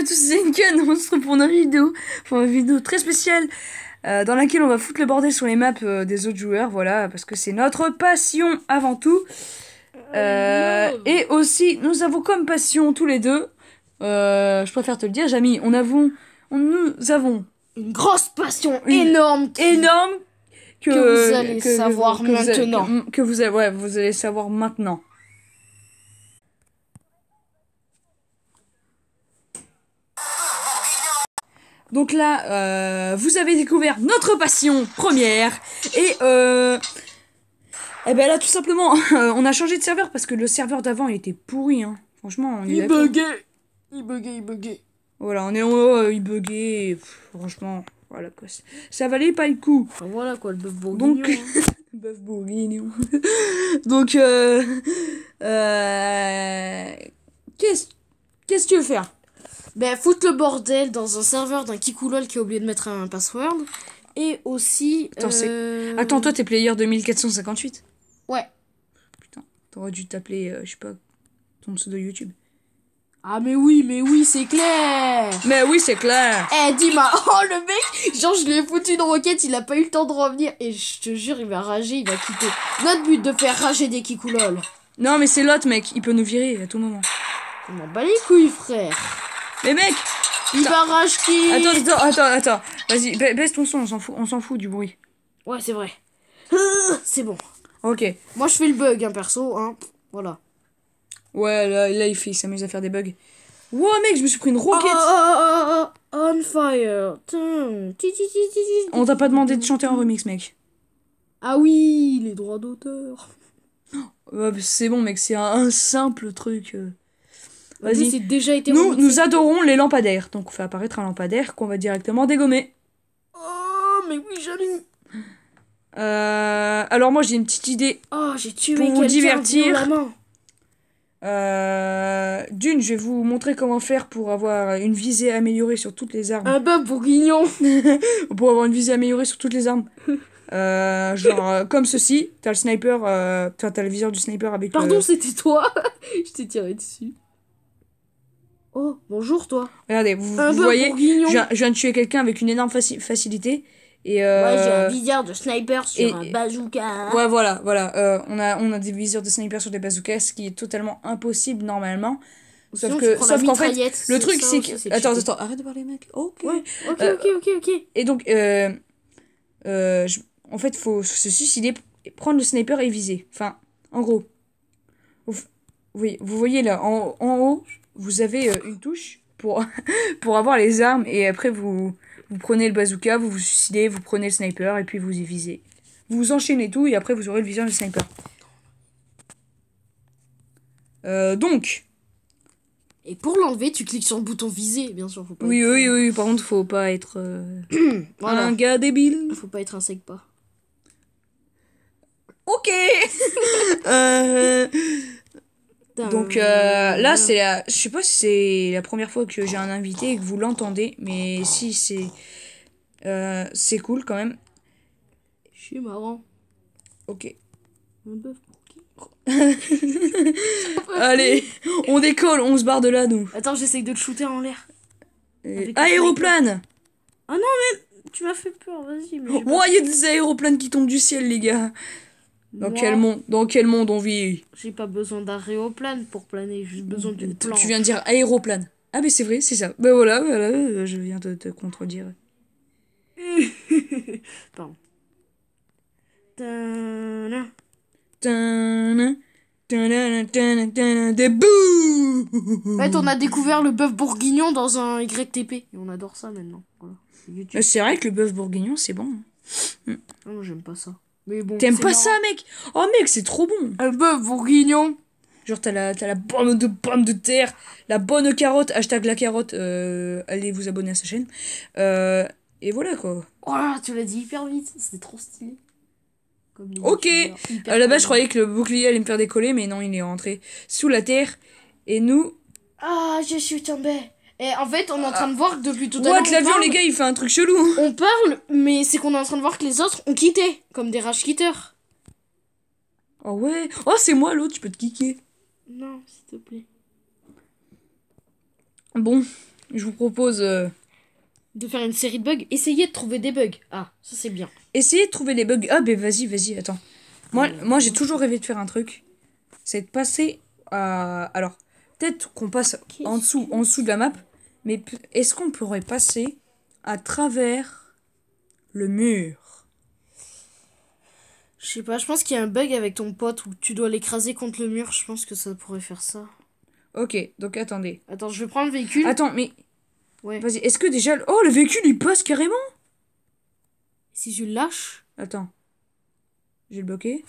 tous, c'est on se pour une vidéo, pour une vidéo très spéciale euh, dans laquelle on va foutre le bordel sur les maps euh, des autres joueurs, voilà, parce que c'est notre passion avant tout. Euh, et aussi, nous avons comme passion tous les deux, je préfère te le dire, Jamy, on avons, on, nous avons une grosse passion énorme, énorme que, vous allez savoir maintenant, que, vous allez, ouais, vous allez savoir maintenant. Donc là, euh, vous avez découvert notre passion première. Et, euh, et eh ben là, tout simplement, on a changé de serveur parce que le serveur d'avant, était pourri. Hein. Franchement, on Il buguait Il buguait, il buguait. Voilà, on est en haut, euh, il buguait. franchement, voilà quoi. Ça valait pas le coup. Ah, voilà quoi, le bœuf bourguignon. Donc... Hein. Donc, euh, euh... Qu'est-ce... Qu'est-ce que tu veux faire bah foutre le bordel dans un serveur d'un Kikoulol qui a oublié de mettre un password. Et aussi. Attends, euh, Attends toi, t'es player 2458 Ouais. Putain, t'aurais dû t'appeler, euh, je sais pas, ton pseudo YouTube. Ah, mais oui, mais oui, c'est clair Mais oui, c'est clair Eh, dis-moi, oh le mec, genre, je lui ai foutu une roquette, il a pas eu le temps de revenir. Et je te jure, il va rager, il va quitter. Notre but de faire rager des Kikoulol. Non, mais c'est l'autre, mec, il peut nous virer à tout moment. On m'en bat les couilles, frère mais mec Il barrage qui... Attends, attends, attends, Vas-y, baisse ton son, on s'en fout, du bruit. Ouais, c'est vrai. Ah, c'est bon. Ok. Moi, je fais le bug, un hein, perso. Hein. Voilà. Ouais, là, là il, il s'amuse à faire des bugs. Wow, mec, je me suis pris une roquette. Ah, ah, on fire. On t'a pas demandé de chanter un remix, mec. Ah oui, les droits d'auteur. Oh, bah, c'est bon, mec, c'est un simple truc. Euh. Vas-y. déjà été nous, nous adorons les lampadaires. Donc on fait apparaître un lampadaire qu'on va directement dégommer. Oh, mais oui, j'allume. Euh, alors moi j'ai une petite idée. Oh, j'ai tué Pour vous divertir. Euh, D'une, je vais vous montrer comment faire pour avoir une visée améliorée sur toutes les armes. Un pour bourguignon Pour avoir une visée améliorée sur toutes les armes. Euh, genre comme ceci, t'as le sniper, euh, t'as le viseur du sniper avec. Pardon, c'était toi. je t'ai tiré dessus. Oh, bonjour toi. Regardez, vous, voyez, je, je, viens de tuer quelqu'un avec une énorme facilité. Et euh, Ouais, j'ai un viseur de sniper sur un bazooka. Ouais, voilà, voilà. Euh, on, a, on a des viseurs de sniper sur des bazookas, ce qui est totalement impossible normalement. Sauf que, qu'en fait, le truc c'est que. Attends, attends, arrête de parler, mec. Ok. Ouais, ok, euh, ok, ok, ok. Et donc, en fait, faut se suicider, prendre le sniper et viser. Enfin, en gros. Oui, vous voyez là, en, en haut, vous avez euh, une touche pour, pour avoir les armes et après vous, vous prenez le bazooka, vous vous suicidez, vous prenez le sniper et puis vous y visez. Vous enchaînez tout et après vous aurez le visage du sniper. Euh, donc. Et pour l'enlever, tu cliques sur le bouton viser, bien sûr. oui, oui, oui, par contre, faut pas être euh, un gars débile. Faut pas être un sec pas. Ok euh, donc euh, là, c'est Je sais pas si c'est la première fois que j'ai un invité et que vous l'entendez, mais si, c'est... Euh, c'est cool quand même. Je suis marrant. Ok. Allez, on décolle, on se barre de là, nous. Attends, j'essaye de le shooter en l'air. Euh, aéroplane Ah non, mais tu m'as fait peur, vas-y. Mais il y a des aéroplanes qui tombent du ciel, les gars. Dans, quel monde, dans quel monde on vit J'ai pas besoin d'aéroplane pour planer, j'ai juste besoin d'une planche. Tu viens de dire aéroplane. Ah, mais c'est vrai, c'est ça. Ben voilà, euh, je viens de te contredire. Pardon. Des bouh En on a découvert le bœuf bourguignon dans un YTP. Et on adore ça maintenant. Voilà. Euh, c'est vrai que le bœuf bourguignon, c'est bon. Non, hein. ah, j'aime pas ça. T'aimes pas ça, mec Oh, mec, c'est trop bon. Un vos bourguignon. Genre, t'as la, la bonne de pomme de terre, la bonne carotte, hashtag la carotte, euh, allez vous abonner à sa chaîne. Euh, et voilà quoi. Oh tu l'as dit hyper vite, c'était trop stylé. ok À la base, je croyais que le bouclier allait me faire décoller, mais non, il est rentré sous la terre. Et nous. Ah, je suis tombé et en fait, on est en train de voir depuis tout à l'heure. Ouais, que l'avion, les gars, il fait un truc chelou. On parle, mais c'est qu'on est en train de voir que les autres ont quitté, comme des rage quitteurs. Oh ouais. Oh, c'est moi l'autre, tu peux te kicker. Non, s'il te plaît. Bon, je vous propose. Euh, de faire une série de bugs. Essayez de trouver des bugs. Ah, ça c'est bien. Essayez de trouver des bugs. Ah, ben vas-y, vas-y, attends. Moi, moi j'ai toujours rêvé de faire un truc. C'est de passer à. Alors, peut qu'on passe en dessous, en dessous de la map, mais est-ce qu'on pourrait passer à travers le mur Je sais pas, je pense qu'il y a un bug avec ton pote où tu dois l'écraser contre le mur, je pense que ça pourrait faire ça. Ok, donc attendez. Attends, je vais prendre le véhicule. Attends, mais... Ouais. Vas-y, est-ce que déjà... Oh, le véhicule, il passe carrément Si je lâche... Attends. J'ai le bloqué.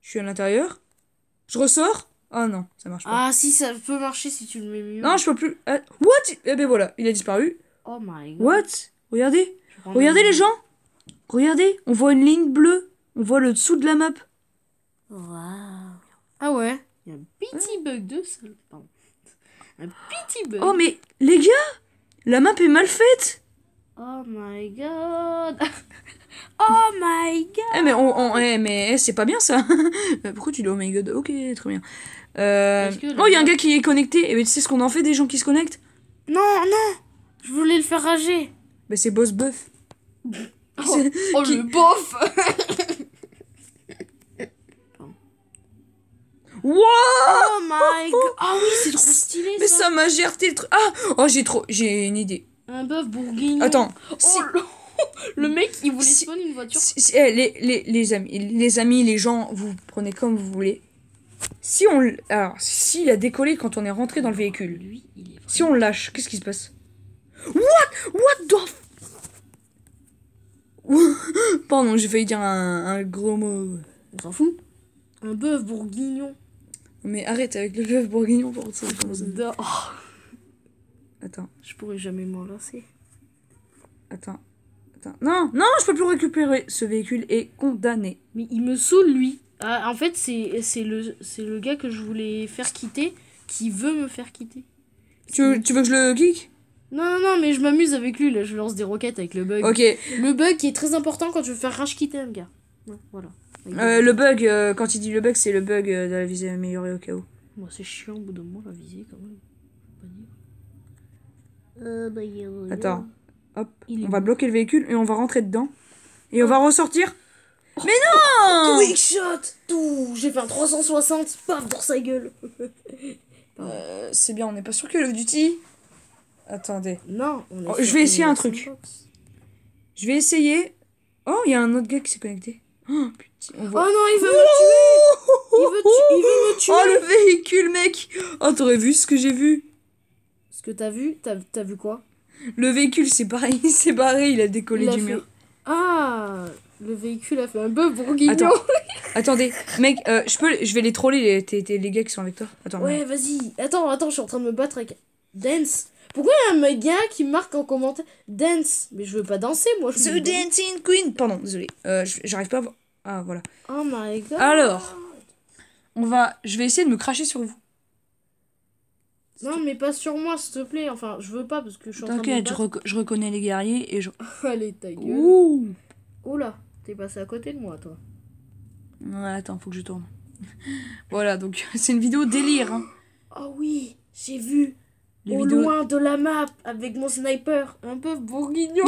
Je suis à l'intérieur. Je ressors. Ah non, ça marche pas. Ah si, ça peut marcher si tu le mets mieux. Non, je peux plus. Euh, what Eh ben voilà, il a disparu. Oh my god. What Regardez. Regardez les gens. Regardez, on voit une ligne bleue. On voit le dessous de la map. Waouh. Ah ouais. Il y a un petit bug de ça. Un petit bug. Oh mais les gars, la map est mal faite. Oh my god. Oh my god eh, mais, on, on eh, mais eh, c'est pas bien ça bah, Pourquoi tu dis oh my god Ok, très bien. Euh, oh, il y a un gars qui est connecté. Et eh, tu sais ce qu'on en fait des gens qui se connectent Non, non Je voulais le faire rager. Mais bah, c'est Boss Buff. oh, je oh, le bof Wow Oh my god Ah oui, c'est trop stylé ça Mais ça, m'a gerté le truc Ah Oh, j'ai trop... J'ai une idée. Un bœuf bourguignon. Attends. Oh le mec, il vous si, spawn une voiture. Eh, les, amis, les amis, les gens, vous prenez comme vous voulez. Si on. Alors, s'il a décollé quand on est rentré dans le véhicule, si on lâche, qu'est-ce qui se passe What What the f... Pardon, j'ai failli dire un, un gros mot. On s'en fout. Un bœuf bourguignon. Mais arrête avec le bœuf bourguignon pour ça. Attends. Je pourrais jamais m'en lancer. Attends. Non, non, je peux plus récupérer. Ce véhicule est condamné. Mais il me saoule, lui. Ah, en fait, c'est, le, le gars que je voulais faire quitter qui veut me faire quitter. Tu veux, que je le kick non, non, non, mais je m'amuse avec lui, là, je lance des roquettes avec le bug. Ok. Le bug qui est très important quand tu veux faire rage quitter un gars. Voilà. Euh, le bug, euh, quand il dit le bug, c'est le bug euh, de la visée améliorée au cas où. c'est chiant au bout de moi la visée quand même. Bah, Attends. Hop, on va bloquer le véhicule et on va rentrer dedans. Et on va hein ressortir. Mais non Quick shot Tout J'ai fait un 360, paf, dans sa gueule euh, C'est bien, on n'est pas sûr que le Duty. Attendez. Non, oh, Je vais essayer un truc. Je vais essayer. Oh, il y a un autre gars qui s'est connecté. Oh, putain, oh non, il veut me tuer il veut, me tuer Oh, le véhicule, mec Oh, t'aurais vu ce que j'ai vu Ce que t'as vu T'as vu quoi le véhicule, s'est barré, il a décollé du mur. Ah Le véhicule a fait un bœuf bourguignon Attendez, mec, euh, je peux, vais les troller, les, les gars qui sont avec toi. Attends, ouais, vas-y. Attends, attends, je suis en train de me battre avec Dance. Pourquoi y a un gars qui marque en commentaire Dance Mais je veux pas danser, moi. The Dancing Queen Pardon, désolé. Euh, j'arrive pas à... Ah, voilà. Oh my god. Alors, on va... Je vais essayer de me cracher sur vous. Non, mais pas sur moi, s'il te plaît. Enfin, je veux pas parce que je suis en train de. T'inquiète, je, reconnais les guerriers et je. Allez, ta gueule. Ouh Oh là, t'es passé à côté de moi, toi. Ouais, attends, faut que je tourne. voilà, donc c'est une vidéo délire. Oh oui, j'ai vu. Les au loin de la map avec mon sniper, un bœuf bourguignon.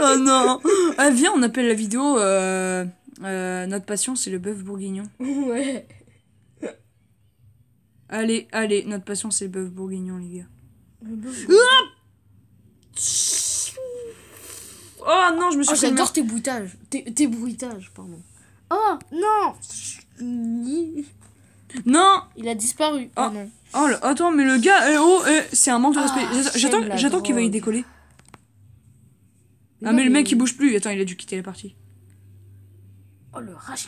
oh non. Ah, viens, on appelle la vidéo. Euh, euh, notre passion, c'est le bœuf bourguignon. Ouais. Allez, allez, notre passion c'est le bœuf bourguignon, les gars. Ah oh non, je me suis oh, J'adore tes bruitages. Tes, bruitages, pardon. Oh non Non Il a disparu. Ah, oh, non. Oh, attends, mais le gars, eh, oh, eh, c'est un manque de respect. J'attends qu'il va y décoller. ah, mais, mais le mec il bouge plus. Attends, il a dû quitter la partie. Oh le rage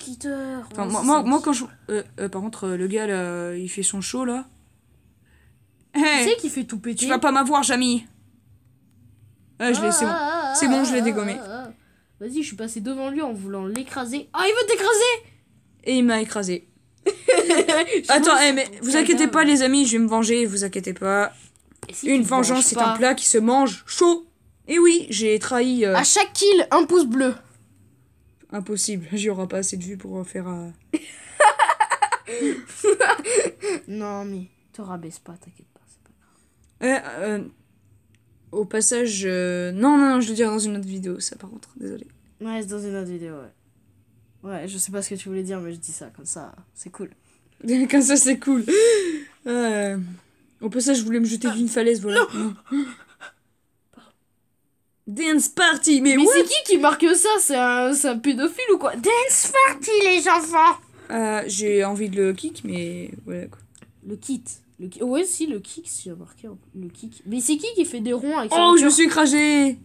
moi, quand je. par contre, euh, le gars euh, il fait son show là. tu eh, sais qu'il fait tout péter. Tu vas pas m'avoir, Jamie ah, je l'ai, c'est bon. Ah, ah, ah, je l'ai dégommé. Vas-y, je suis passé devant lui en voulant l'écraser. Ah, il veut t'écraser Et il m'a écrasé. Attends, eh, mais vous inquiétez pas, les amis, je vais me venger, vous inquiétez pas. Une vengeance, c'est un plat qui se mange chaud. Et oui, j'ai trahi. Euh, à chaque kill, un pouce bleu impossible. J'y aura pas assez de vue pour en euh, faire. un... Euh, non, mais te rabaisse pas, t'inquiète pas, c'est pas grave. Euh, au passage, non, non, je le dirai dans une autre vidéo, ça par contre, désolé. Ouais, c'est dans une autre vidéo, ouais. Ouais, je sais pas ce que tu voulais dire, mais je dis ça, comme ça, c'est cool. comme ça, c'est cool. au passage, je voulais me jeter ah. d'une falaise, voilà. Ah. Dance party, mais, mais c'est qui qui marque ça C'est un, pédophile ou quoi Dance party, les enfants euh, J'ai envie de le kick, mais voilà quoi. Le kick le... Ouais, si, le kick, si j'ai marqué. Hein. Le kick. Mais c'est qui qui fait des ronds avec Oh, je me suis écrasé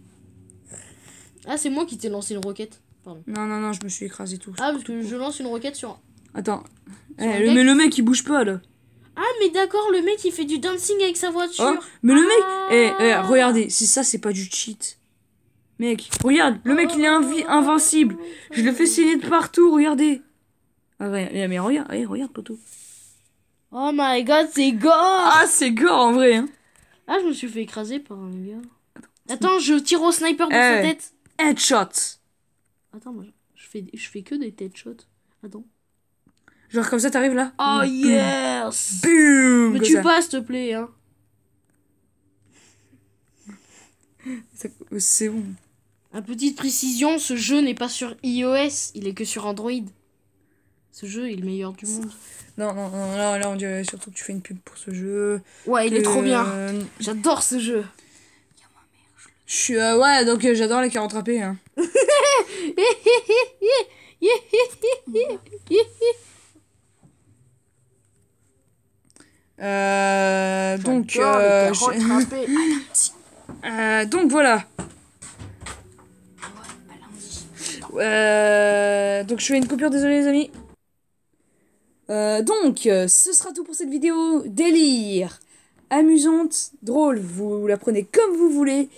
Ah, c'est moi qui t'ai lancé une roquette. Non, non, non, je me suis écrasé tout. Ah, parce que je lance une roquette sur. Attends. Eh, mais le mec, il bouge pas là. Ah, mais d'accord, le mec, il fait du dancing avec sa voiture. Oh, mais le mec. Ah. Eh, eh, regardez, si ça, c'est pas du cheat. Mec, regarde, le mec il est invincible. Je le fais saigner de partout, regardez. Ah ouais, mais regarde, eh, regarde, poto. Oh my god, c'est gore Ah, c'est gore en vrai. Hein. Ah, je me suis fait écraser par un gars. Attends, je tire au sniper dans sa eh, tête. Headshot. Attends, moi, je fais, je fais que des headshots. Attends. Genre comme ça, t'arrives là Oh yes Boom Mais tu passes, s'il te plaît, hein. C'est bon. Un petite précision, ce jeu n'est pas sur iOS, il est que sur Android. Ce jeu est le meilleur du monde. Non, non, non, là, là on dirait surtout que tu fais une pub pour ce jeu. Ouais, il est trop bien. Euh, j'adore ce jeu. Je suis euh, ouais, euh, hein. donc j'adore les carottes râpées. Hein. euh, donc, euh, je... donc voilà. Euh, donc je fais une coupure, désolé les amis. Euh, donc, euh, ce sera tout pour cette vidéo. Délire, amusante, drôle, vous la prenez comme vous voulez.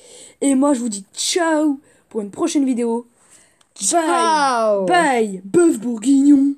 Et moi, je vous dis ciao pour une prochaine vidéo. Ciao Bye Bye, bœuf bourguignon